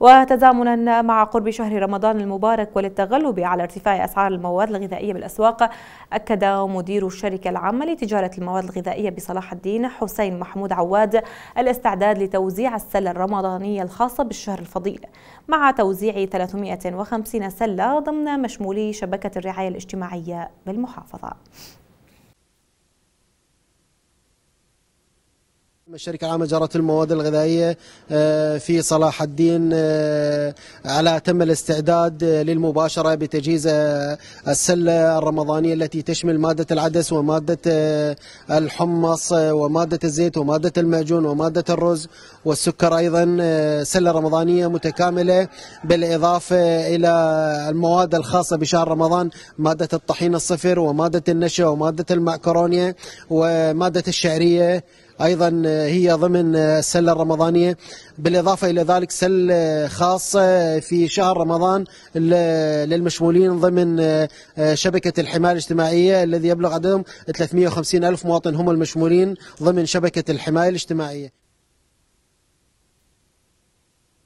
وتزامنا مع قرب شهر رمضان المبارك وللتغلب على ارتفاع أسعار المواد الغذائية بالأسواق أكد مدير الشركة العامة لتجارة المواد الغذائية بصلاح الدين حسين محمود عواد الاستعداد لتوزيع السلة الرمضانية الخاصة بالشهر الفضيل مع توزيع 350 سلة ضمن مشمولي شبكة الرعاية الاجتماعية بالمحافظة الشركة العامة لجارة المواد الغذائية آه، في صلاح الدين آه، على تم الاستعداد آه، للمباشرة بتجهيز السلة الرمضانية التي تشمل مادة العدس ومادة الحمص ومادة الزيت ومادة المعجون ومادة الرز والسكر أيضا سلة رمضانية متكاملة بالإضافة إلى المواد الخاصة بشهر رمضان مادة الطحين الصفر ومادة النشا ومادة المعكرونية ومادة الشعرية ايضا آه، هي ضمن السله آه، الرمضانيه بالاضافه الى ذلك سله آه، خاصه في شهر رمضان للمشمولين ضمن شبكه الحمايه الاجتماعيه الذي يبلغ عددهم 350 الف مواطن هم المشمولين ضمن شبكه الحمايه الاجتماعيه